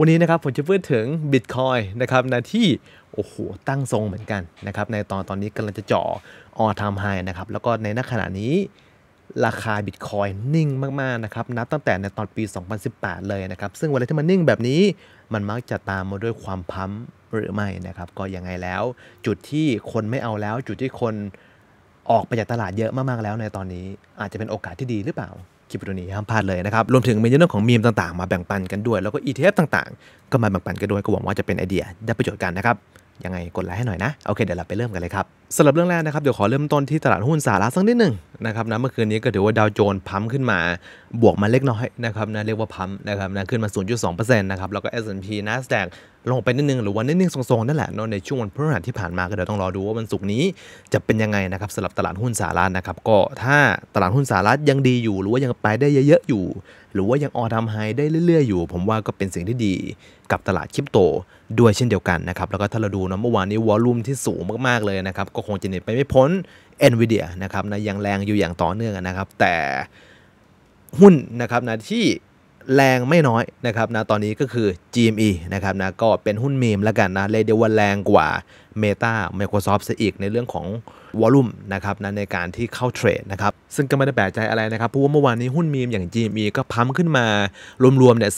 วันนี้นะครับผมจะพูดถึง Bitcoin นะครับนะที่โอ้โหตั้งทรงเหมือนกันนะครับในตอนตอนนี้กำลังจะเจาะออทามไฮนะครับแล้วก็ในกขณะนี้ราคาบิตคอยนิ่งมากๆนะครับ นับตั้งแต่ในตอนปี 2018 เลยนะครับ ซึ่งเวลาที่มันนิ่งแบบนี้มันมักจะตามมาด้วยความพัมหรือไม่นะครับ ก็ยังไงแล้วจุดที่คนไม่เอาแล้ว จุดที่คนออกไปจากตลาดเยอะมาก ๆ แล้วในตอนนี้อาจจะเป็นโอกาสที่ดีหรือเปล่าคริปโตนี้ห้ามพลาดเลยนะครับ รวมถึงมีเรื่องของมีมต่างๆ มาแบ่งปันกันด้วยแล้วก็ ETF ต่างๆ ก็มาแบ่งปันกันด้วยก็หวังว่าจะเป็นไอเดีย ได้ประโยชน์กันนะครับยังไงกดไลค์ให้หน่อยนะโอเคเดี๋ยวเราไปเริ่มกันเลยครับสำหรับเรื่องแรกนะครับเดี๋ยวขอเริ่มต้นที่ตลาดหุ้นสหรัฐสักนิดหนึ่งนะครับนะเมื่อคืนนี้ก็ถือว่าดาวโจนส์พัมขึ้นมา บวกมาเล็กน้อยนะครับนะเรียกว่าพัมนะครับนะขึ้นมา 0.2%นะครับแล้วก็ S&P NASDAQ ลงไปนิดนึง หรือว่านิดนึงทรงๆ นั่นแหละเนาะในช่วงวันพฤหัสที่ผ่านมาก็เดี๋ยวต้องรอดูว่าวันศุกร์นี้จะเป็นยังไงนะครับสำหรับตลาดหุ้นสหรัฐนะครับ ก็ถ้าตลาดหุ้นสหรัฐยังดีอยู่ หรือว่ายังไปได้เยอะๆอยู่ หรือว่ายังออทำไฮได้เรื่อย ๆอยู่ ผมว่าก็เป็นสิ่งที่ดีกับตลาดคริปโตด้วยเช่นเดียวกันนะครับแล้วก็ถ้าเราดูนะเมื่อวานนี้วอลลุ่มที่สูงมากๆเลยนะครับก็คงจะหนีไปไม่พ้น NVIDIA นะครับนะยังแรงอยู่อย่างต่อเนื่องนะครับแต่หุ้นนะครับนะที่แรงไม่น้อยนะครับนะ ตอนนี้ก็คือ GME นะครับนะ ก็เป็นหุ้นเมมแล้วกันนะเลยเดียวว่าแรงกว่า Meta Microsoft ซะอีกในเรื่องของวอลุ่มนะครับนะในการที่เข้าเทรดนะครับ ซึ่งก็ไม่ได้แปลกใจอะไรนะครับ เพราะว่าเมื่อวานนี้หุ้นมีมอย่าง GME ก็พัมขึ้นมารวมๆเนี่ย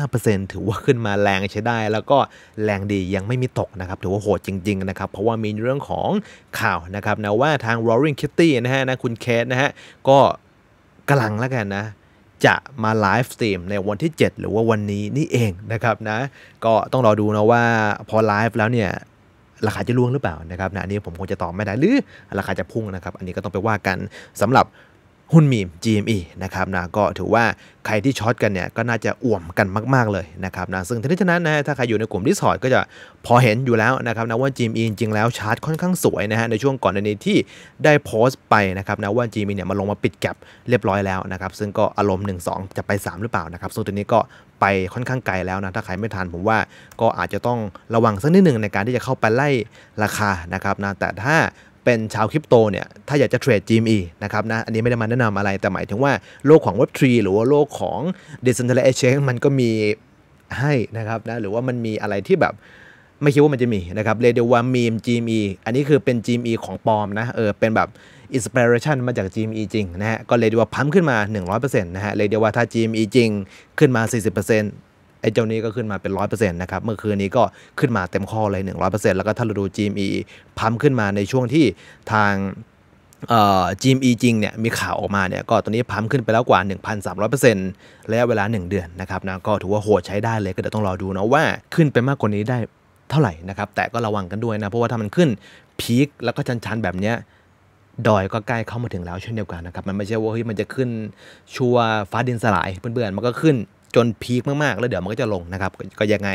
47.45%ถือว่าขึ้นมาแรงใช้ได้แล้วก็แรงดียังไม่มีตกนะครับถือว่าโหดจริงๆนะครับเพราะว่ามีเรื่องของข่าวนะครับนะว่าทาง Roaring Kitty นะฮะนะคุณเคสนะฮะก็กำลังแล้วกันนะจะมาไลฟ์สตรีมในวันที่ 7 หรือว่าวันนี้นี่เองนะครับนะก็ต้องรอดูนะว่าพอไลฟ์แล้วเนี่ย ราคาจะร่วงหรือเปล่านะครับนะอันนี้ผมคงจะตอบไม่ได้หรือ ราคาจะพุ่งนะครับ อันนี้ก็ต้องไปว่ากันสำหรับหุ้นมีม GME นะครับนะก็ถือว่าใครที่ช็อตกันเนี่ยก็น่าจะอ่วมกันมากๆเลยนะครับนะซึ่งทั้งนี้ทั้งนั้นนะถ้าใครอยู่ในกลุ่มดิส c อดก็จะพอเห็นอยู่แล้วนะครับนะว่า GME จริงๆแล้วชาร์ตค่อนข้างสวยนะฮะในช่วงก่อนในที่ได้โพสต์ไปนะครับนะว่า GME เนี่ยมาลงมาปิดแกลบเรียบร้อยแล้วนะครับซึ่งก็อารมณ์ 1 2 จะไป 3 หรือเปล่านะครับซึ่งตัวนี้ก็ไปค่อนข้างไกลแล้วนะถ้าใครไม่ทันผมว่าก็อาจจะต้องระวังสักนิดหนึ่งในการที่จะเข้าไปไล่ราคานะครับนะแต่ถ้าเป็นชาวคริปโตเนี่ย ถ้าอยากจะเทรด GME นะครับนะ อันนี้ไม่ได้มาแนะนำอะไร แต่หมายถึงว่าโลกของ Web3 หรือว่าโลกของ Decentralized Exchange มันก็มีให้นะครับนะ หรือว่ามันมีอะไรที่แบบไม่คิดว่ามันจะมีนะครับ เรเดวามีม GME อันนี้คือเป็น GME ของปลอมนะ เออ เป็นแบบอินสปิเรชันมาจาก GME จริงนะฮะ ก็เลยดีว่าพัมขึ้นมา 100%นะฮะเลยดีว่าถ้า GME จริงขึ้นมา 40%นไอ้เจ้านี้ก็ขึ้นมาเป็น 100%นะครับเมื่อคืนนี้ก็ขึ้นมาเต็มข้อเลย 100%แล้วก็ถ้าเราดู GME พัมขึ้นมาในช่วงที่ทางจีมอีจริงเนี่ยมีข่าวออกมาเนี่ยก็ตอนนี้พัมขึ้นไปแล้วกว่า 1,300%ระยะเวลา 1 เดือนนะครับนะก็ถือว่าโหดใช้ได้เลยก็เดี๋ยวต้องรอดูนะว่าขึ้นไปมากกว่านี้ได้เท่าไหร่นะครับแต่ก็ระวังกันด้วยนะเพราะว่าถ้ามันขึ้นพีคแล้วก็ชันๆแบบเนี้ยดอยก็ใกล้เข้ามาถึงแล้วเช่นเดียวกันนะครับมันไม่ใช่ว่าเฮ้ยมันจะขึ้นชัวฟ้าดินสลายเพื่อนๆมันก็ขึ้นจนพีคมากๆ แล้วเดี๋ยวมันก็จะลงนะครับ ก็ยังไง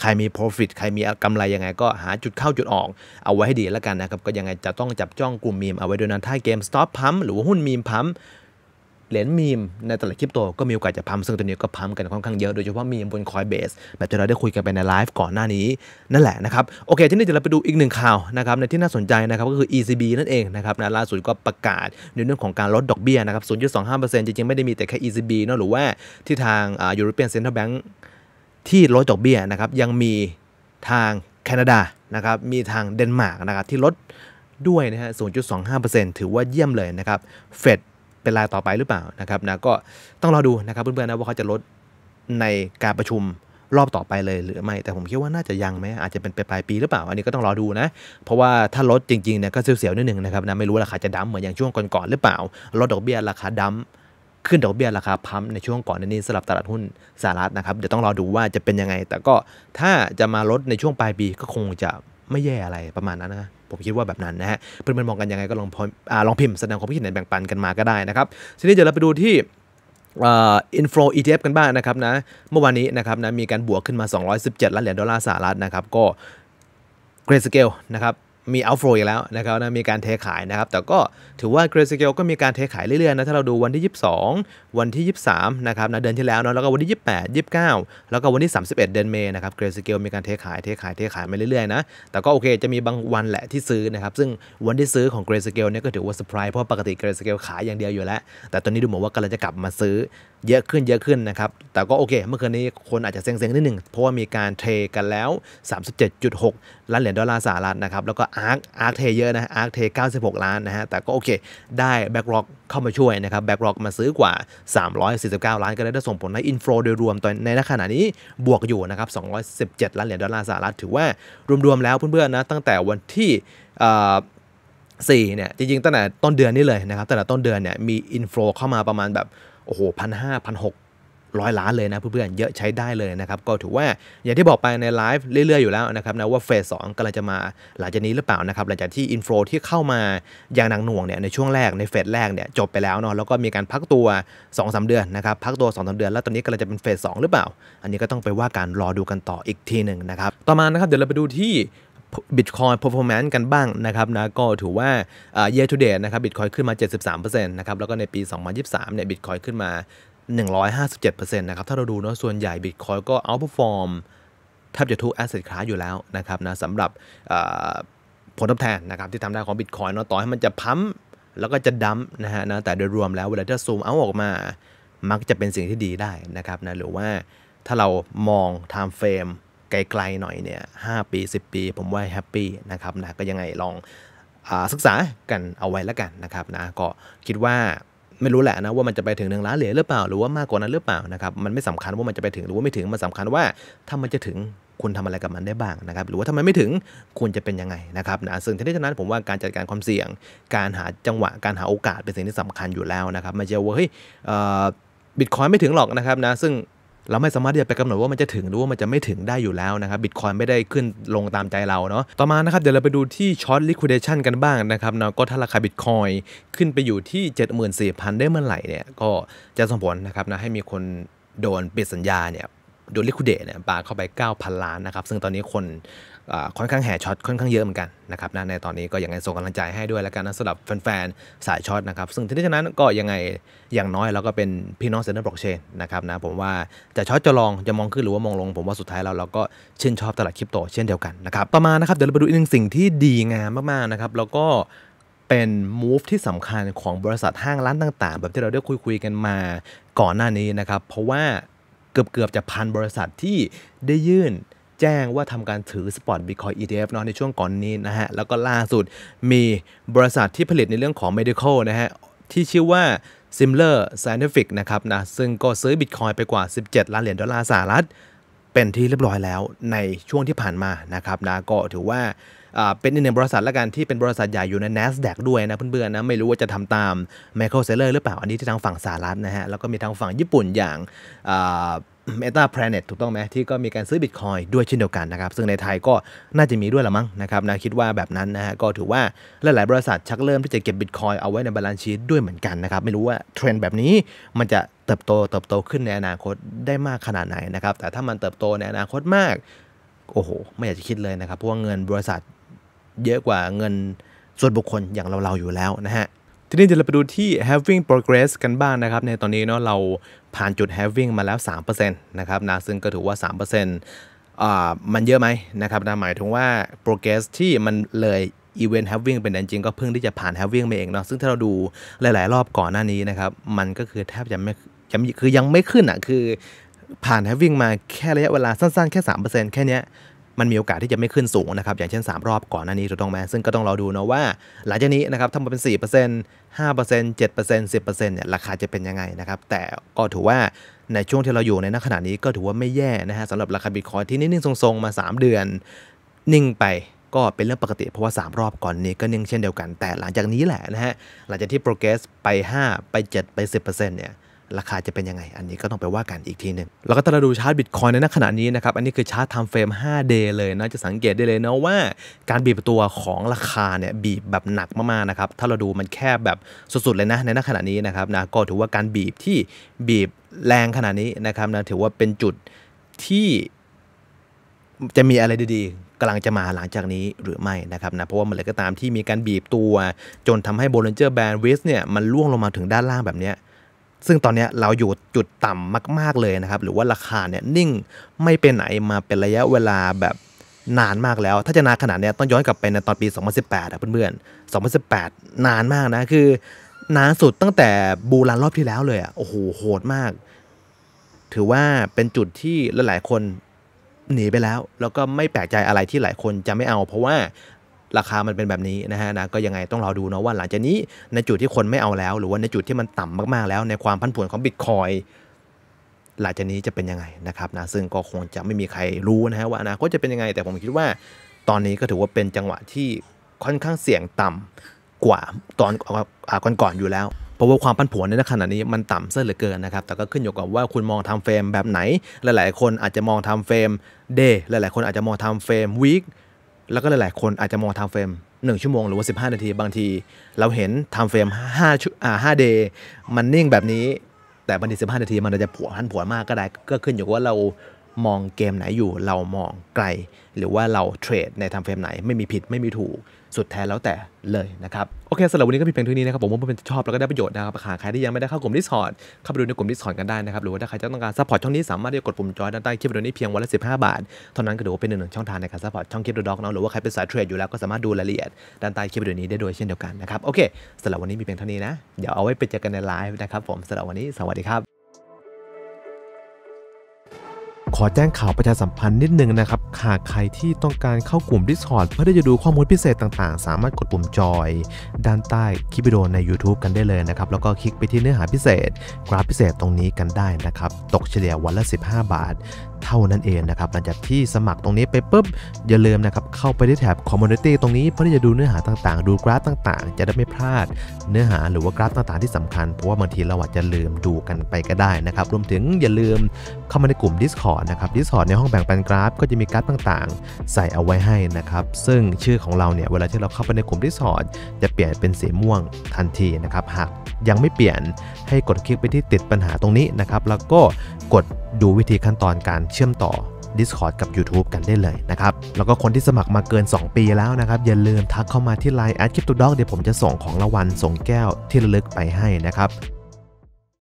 ใครมี profit ใครมีกำไรยังไงก็หาจุดเข้าจุดออก เอาไว้ให้ดีแล้วกันนะครับ ก็ยังไงจะต้องจับจ้องกลุ่มมีม เอาไว้ด้วยนะถ้าเกม stop พัมหรือว่าหุ้นมีมพัมเหรียญมีม ในตลาดคริปโตก็มีโอกาสจะพัมซึ่งตัวนี้ก็พัมกันค่อนข้างเยอะ โดยเฉพาะมีมบนคอยเบสแบบที่เราได้คุยกันไปในไลฟ์ก่อนหน้านี้ นั่นแหละนะครับ โอเคที่นี้เดี๋ยวเราไปดูอีกหนึ่งข่าวนะครับในที่น่าสนใจนะครับ ก็คือ ECB นั่นเองนะครับนะล่าสุดก็ประกาศในเรื่องของการลดดอกเบี้ยนะครับ 0.25%จริงๆไม่ได้มีแต่แค่ ECB นะหรือว่าที่ทางอ่า European Central Bank ที่ลดดอกเบี้ยนะครับยังมีทางแคนาดานะครับมีทางเดนมาร์กนะครับที่ลดด้วยนะฮะ 0.25%ถือว่าเยี่ยมเลยนะครับเฟดเป็นรายต่อไปหรือเปล่านะครับนะก็ต้องรอดูนะครับเพื่อนๆนะว่าเขาจะลดในการประชุมรอบต่อไปเลยหรือไม่แต่ผมคิดว่าน่าจะยังไหมอาจจะเป็นปลายปีหรือเปล่าอันนี้ก็ต้องรอดูนะ เพราะว่าถ้าลดจริงๆเนี่ยก็เสียวๆนิดนึงนะครับนะไม่รู้ราคาจะดั้มเหมือนอย่างช่วงก่อนๆหรือเปล่าลดดอกเบี้ยราคาดั้มขึ้นดอกเบี้ยราคาพัมในช่วงก่อนนี้สำหรับตลาดหุ้นสหรัฐนะครับเดี๋ยวต้องรอดูว่าจะเป็นยังไง แต่ก็ถ้าจะมาลดในช่วงปลายปีก็คงจะไม่แย่อะไรประมาณนั้นนะผมคิดว่าแบบนั้นนะฮะเพื่อนๆมองกันยังไงก็ลองลองพิมพ์แสดงความคิดเห็นแบ่งปันกันมาก็ได้นะครับ ทีนี้เดี๋ยวเราไปดูที่อินฟลูเอฟกันบ้างนะครับนะ เมื่อวานนี้นะครับนะมีการบวกขึ้นมา 217ล้านเหรียญดอลลาร์สหรัฐนะครับ ก็เกรดสเกลนะครับมีเอาลฟอีกแล้วนะครับนะมีการเทขายนะครับแต่ก็ถือว่าเกรซิเกลก็มีการเทขายเรื่อยๆนะถ้าเราดูวันที่ 22 วันที่ 23นะครับนะเดือนที่แล้วเนาะแล้วก็วันที่ 28 29 แล้วก็วันที่ 31 เดือนเมษนะครับเกรซิเกลมีการเทขายเทขายเทขายมาเรื่อยๆนะแต่ก็โอเค จะมีบางวันแหละที่ซื้อนะครับซึ่งวันที่ซื้อของเกรซิเกลเนี่ยก็ถือว่าเซอร์ไพรส์เพราะปกติเกรซิเกลขายอย่างเดียวอยู่แล้ว แต่ตอนนี้ดูเหมือนว่ากำลังจะกลับมาซื้อเยอะขึ้นเยอะขึ้นนะครับ แต่ก็โอเค เมื่อคืนนี้คนอาจจะเซ็งๆนิดหนึ่ง เพราะว่ามีการเทกันแล้ว 37.6ล้านเหรียญดอลลาร์สหรัฐนะครับ แล้วก็อาร์คอาร์คเทเยอะนะอาร์คเท 96 ล้านนะฮะ แต่ก็โอเคได้แบ็กร็อกเข้ามาช่วยนะครับ แบ็กร็อกมาซื้อกว่า349ล้านก็ได้ส่งผลให้อินฟลูโดยรวมตอนในขณะนี้บวกอยู่นะครับ217ล้านเหรียญดอลลาร์สหรัฐ ถือว่ารวมๆแล้วเพื่อนๆนะตั้งแต่วันที่่เนี่ยจริงๆตั้งแต่ต้นเดือนนี่เลยนะครับตั้งแต่ต้นเดือนเนี่ยมีอินฟลูเข้ามาประมาณแบบโอ้โหพันห้าพันหกร้อยล้านเลยนะเพื่อนๆเยอะใช้ได้เลยนะครับก็ถือว่าอย่างที่บอกไปในไลฟ์เรื่อยๆอยู่แล้วนะครับนะว่าเฟสสองกำลังจะมาหลังจากนี้หรือเปล่านะครับหลังจากที่อินโฟที่เข้ามาอย่างหนักหน่วงเนี่ยในช่วงแรกในเฟสแรกเนี่ยจบไปแล้วเนาะแล้วก็มีการพักตัว2อสเดือนนะครับพักตัว2อสเดือน แล้วตอนนี้กำลังจะเป็นเฟสสองหรือเปล่า อันนี้ก็ต้องไปว่าการรอดูกันต่ออีกทีหนึ่งนะครับต่อมานะครับเดี๋ยวเราไปดูที่บอยน์เพอร์ฟอร์แมนซ์กันบ้างนะครับนะก็ถือว่าเยอทูเดย์นะครับิตคอย i ์ขึ้นมา 73%นะครับแล้วก็ในปี 2023 เนี่ยิตคอย i ์ขึ้นมา 157%นะครับถ้าเราดูเนาะส่วนใหญ่ิตคอย i ์ก็เ u อร์ฟอร์มแทบจะทุกแอสเซทคลาสอยู่แล้วนะครับนะสำหรับผลตอบแทนนะครับที่ทำได้ของบิตคอยน์เนาะต่อให้มันจะพัมแล้วก็จะดัมนะฮะนะแต่โดยรวมแล้วเวลาที่ซูมเอาออกมา มักจะเป็นสิ่งที่ดีได้นะครับนะหรือว่าถ้าเรามองไทม์เฟรมไกลๆหน่อยเนี่ยหปี 10 ปี ผมว่าแฮปปี้นะครับนะ ก็ยังไงลองศึกษากันเอาไว้แล้วกันนะครับนะ ก็คิดว่าไม่รู้แหละนะว่ามันจะไปถึงหนึ่งล้านเหรียญหรือเปล่าหรือว่ามากกว่านั้นหรือเปล่านะครับ มันไม่สำคัญว่ามันจะไปถึงหรือว่าไม่ถึง มันสาคัญว่าถ้ามันจะถึงคุณทำอะไรกับมันได้บ้างนะครับ หรือว่าถ้ามันไม่ถึง คุณจะเป็นยังไงนะครับนะ ซึ่งทั้งนี้ทั้งนั้นผมว่าการจัดการความเสี่ยง การหาจังหวะการหาโอกาส เป็นสิ่งที่สำคัญอยู่แล้วนะครับไม่ใช่ว่าเฮ้ยบิตคอยไม่ถึงหรอกนะครับนะ ซึ่งเราไม่สามารถที่จะไปกำหนดว่ามันจะถึงหรือว่ามันจะไม่ถึงได้อยู่แล้วนะครับบิตคอยไม่ได้ขึ้นลงตามใจเราเนาะต่อมานะครับเดี๋ยวเราไปดูที่ช็อตลิควิดเดชันกันบ้างนะครับเนาะก็ถ้าราคาบิตคอยขึ้นไปอยู่ที่ 74,000 ได้เมื่อไหร่เนี่ยก็จะส่งผลนะครับนะ ให้มีคนโดนปิดสัญญาเนี่ย โดนลิควิดเดเนี่ยปาเข้าไป 9,000 ล้านนะครับ ซึ่งตอนนี้คนค่อนข้างแห่ช็อตค่อนข้างเยอะเหมือนกันนะครับนะในตอนนี้ก็ยังไงส่งกำลังใจให้ด้วย แล้วกันนะสำหรับแฟน ๆ สายช็อตนะครับซึ่งที่ฉะนั้นก็ยังไงอย่างน้อยเราก็เป็นพี่น้องเซ็นเตอร์บล็อกเชนนะครับนะผมว่าจะช็อตจะลองจะมองขึ้นหรือว่ามองลง ผมว่าสุดท้ายเราเราก็ชื่นชอบตลาดคริปโตเช่นเดียวกันนะครับต่อมานะครับเดี๋ยวเราไปดูอีกหนึ่งสิ่งที่ดีงามมากๆนะครับแล้วก็เป็น move ที่สำคัญของบริษัทห้างร้านต่างๆแบบที่เราได้คุยๆกันมาก่อนหน้านี้นะครับเพราะว่าเกือบๆจะพันบริษัทที่ได้ยื่นแจ้งว่าทำการถือสปอร์ตบิตคอย ETF เนาะในช่วงก่อนนี้นะฮะ แล้วก็ล่าสุดมีบริษัทที่ผลิตในเรื่องของ medical นะฮะ ที่ชื่อว่า s i m l e r Scientific นะครับนะ ซึ่งก็ซื้อบิตคอยไปกว่า 17 ล้านเหรียญดอลลาร์สหรัฐ เป็นที่เรียบร้อยแล้วในช่วงที่ผ่านมานะครับนะ ก็ถือว่าเป็นอีกหนึ่งบริษัทละกันที่เป็นบริษัทใหญ่อยู่ใน NASDAQ ด้วยนะเพื่อนๆนะไม่รู้ว่าจะทำตาม Michael Saylor หรือเปล่าอันนี้ที่ทางฝั่งสหรัฐนะฮะแล้วก็มีทางฝั่งญี่ปุ่นอย่าง Meta Planet ถูกต้องไหมที่ก็มีการซื้อ Bitcoin ด้วยเช่นเดียวกันนะครับซึ่งในไทยก็น่าจะมีด้วยละมั้งนะครับนะคิดว่าแบบนั้นนะฮะก็ถือว่า หลายๆบริษัท ชักเริ่มที่จะเก็บ Bitcoin เอาไว้ในบาลานซ์ชีตด้วยเหมือนกันนะครับไม่รู้ว่าเทรนด์แบบนี้มันจะเติบโตเติบโตขึ้นในอนาคตได้มากขนาดไหนนะครับแต่ถ้ามันเติบโตในอนาคตมาก โอ้โหไม่อยากจะคิดเลยนะครับเพราะว่าเงินบริษัทเยอะกว่าเงินส่วนบุคคลอย่างเราๆอยู่แล้วนะฮะทีนี้เดี๋ยวเราไปดูที่ having progress กันบ้างนะครับ ในตอนนี้เนาะเราผ่านจุด having มาแล้ว 3%นะครับนะซึ่งก็ถือว่า3%มันเยอะไหมนะครับนะหมายถึงว่า progress ที่มันเลย event having เป็นจริงก็เพิ่งที่จะผ่าน having มาเองเนาะ ซึ่งถ้าเราดูหลายๆรอบก่อนหน้านี้นะครับ มันก็คือแทบจะไม่ยังคือยังไม่ขึ้นอ่ะคือผ่านแฮ v วิ่งมาแค่ระยะเวลาสั้นๆ แค่ 3%แค่เนี้ยมันมีโอกาสที่จะไม่ขึ้นสูงนะครับอย่างเช่น 3 รอบก่อนหน้านี้ถูกต้องไหมซึ่งก็ต้องรอดูนะว่า หลังจากนี้นะครับถ้ามันเป็น 4% 5% 7% 10%เนี่ยราคาจะเป็นยังไงนะครับแต่ก็ถือว่าในช่วงที่เราอยู่ในขณะนี้ก็ถือว่าไม่แย่นะฮะสำหรับราคาบิตคอยที่นิ่งๆทรงๆมา 3 เดือน นิ่งไปก็เป็นเรื่องปกติเพราะว่า 3 รอบก่อนนี้ก็นิ่งเช่นเดียวกัน แต่หลังจากนี้แหละนะฮะหลังจากที่โปรเกรสไป 5 ไป 7 ไป10%เนี่ยราคาจะเป็นยังไง อันนี้ก็ต้องไปว่ากันอีกทีหนึ่งแล้วก็ถ้าเราดูชาร์ตบิตคอยในกขณะนี้นะครับ อันนี้คือชาร์ตไทม์เฟรม5 day เลยนะจะสังเกตได้เลยนะว่าการบีบตัวของราคาเนี่ยบีบแบบหนักมากๆนะครับ ถ้าเราดูมันแคบแบบสุดๆเลยนะในกขณะนี้นะครับนะ ก็ถือว่าการบีบที่บีบแรงขนาดนี้นะครับนะถือว่าเป็นจุดที่จะมีอะไรดีๆกำลังจะมาหลังจากนี้หรือไม่นะครับนะ เพราะว่ามันเลยก็ตามที่มีการบีบตัวจนทำให้โบลเลนเจอร์แบนด์วิสเนี่ยมันล่วงลงมาถึงด้านล่างแบบนี้ซึ่งตอนนี้เราอยู่จุดต่ำมากๆเลยนะครับ หรือว่าราคาเนี่ยนิ่งไม่ไปไหนมาเป็นระยะเวลาแบบนานมากแล้ว ถ้าจะนานขนาดนี้ต้องย้อนกลับไปในตอนปี 2018 นะเพื่อนๆ 2018 นานมากนะ คือ นานสุดตั้งแต่บูรันรอบที่แล้วเลยอะ่ะโอ้โหโหดมาก ถือว่าเป็นจุดที่หลายๆคนหนีไปแล้ว แล้วก็ไม่แปลกใจอะไรที่หลายคนจะไม่เอาเพราะว่าราคามันเป็นแบบนี้นะฮะนะก็ยังไงต้องรอดูเนาะว่าหลังจากนี้ในจุดที่คนไม่เอาแล้ว หรือว่าในจุดที่มันต่ำมากๆ แล้ว ในความพันผวนของบิตคอยหลังจากนี้จะเป็นยังไงนะครับนะซึ่งก็คงจะไม่มีใครรู้นะฮะว่าอนาคตจะเป็นยังไงแต่ผมคิดว่า ตอนนี้ก็ถือว่าเป็นจังหวะที่ค่อนข้างเสี่ยงต่ำกว่าตอนก่อนๆอยู่แล้ว เพราะว่าความพันผวนในขณะนี้มันต่ำเสียเหลือเกินนะครับแต่ก็ขึ้นอยู่กับว่าคุณมองทำเฟรมแบบไหน หลายๆคนอาจจะมองทำเฟรมเดย์หลายๆคนอาจจะมองทำเฟรมวีคแล้วก็หลายๆ คนอาจจะมองไทม์เฟรม 1 ชั่วโมงหรือว่า 15 นาทีบางที เราเห็นไทม์เฟรม5ชั่วอ่า5เดย์มันนิ่งแบบนี้แต่บางที้านาทีมันอาจจะผัวหันผัวมากก็ได้ก็ขึ้นอยู่ว่าเรามองเกมไหนอยู่เรามองไกลหรือว่าเราเทรดในไทม์เฟรมไหนไม่มีผิดไม่มีถูกสุดแท้แล้วแต่เลยนะครับ โอเคสำหรับวันนี้ก็มีเพียงเท่านี้นะครับผมว่าเป็นชอบแล้วก็ได้ประโยชน์นะครับหากใครที่ยังไม่ได้เข้ากลุ่มิสคอร์ดเข้าไปดูในกลุ่มิสคอร์ดกันได้นะครับหรือว่าถ้าใครต้องการซัพพอร์ตช่องนี้สามารถที่จะกดปุ่มจอยด้านใต้คลิปวิดีโอนี้เพียงวันละ15 บาท เท่านั้นก็ถือว่าเป็นหนึ่งหนึ่งช่องทางในการซัพพอร์ตช่องคลิปดอกนะหรือว่าใครเป็นสายเทรดอยู่แล้วก็สามารถดูรายละเอียดด้านใต้คลิปวิดีโอนี้ได้ด้วยเช่นเดียวกันนะครับโอเคสำหรับวันนี้มีเพียงเท่านี้นะเดี๋ยวเอาไว้ไปเจอกันในไลฟ์นะครับผมสำหรับวันนี้สวัสดีครับขอแจ้งข่าวประชาสัมพันธ์นิดนึงนะครับหากใครที่ต้องการเข้ากลุ่ม Discord เพื่อที่จะดูข้อมูลพิเศษต่างๆ สามารถกดปุ่มจอย ด้านใต้คลิปวิดีโอใน YouTube กันได้เลยนะครับ แล้วก็คลิกไปที่เนื้อหาพิเศษกราฟพิเศษตรงนี้กันได้นะครับ ตกเฉลี่ยวันละ 15 บาท เท่านั้นเองนะครับหลังจากที่สมัครตรงนี้ไปปุ๊บอย่าลืมนะครับเข้าไปที่แถบคอมมูนิตี้ตรงนี้ เพื่อที่จะดูเนื้อหาต่างๆ ดูกราฟต่างๆ จะได้ไม่พลาดเนื้อหาหรือว่ากราฟต่างๆที่สำคัญเพราะว่าบางทีเราอาจจะลืมดูกันไปก็ได้นะครับรวมถึงอย่าลืมเข้ามาในกลุ่ม Discord นะครับ Discord ในห้องแบ่งปันกราฟก็จะมีกรร์ดต่างๆ ใส่เอาไว้ให้นะครับซึ่งชื่อของเราเนี่ย เวลาที่เราเข้าไปในกลุ่มที่สอดจะเปลี่ยนเป็นสีม่วงทันทีนะครับหากยังไม่เปลี่ยนให้กดคลิกไปที่ติดปัญหาตรงนี้นะครับแล้วก็กดดูวิธีขั้นตอนการเชื่อมต่อ Discord กับ YouTube กันได้เลยนะครับแล้วก็คนที่สมัครมาเกิน 2 ปีแล้วนะครับ อย่าลืมทักเข้ามาที่ไลน์แอดคริป๊ดด็อกเดี๋ยวผมจะส่งของรางวัลส่งแก้วที่ระลึกไปให้นะครับ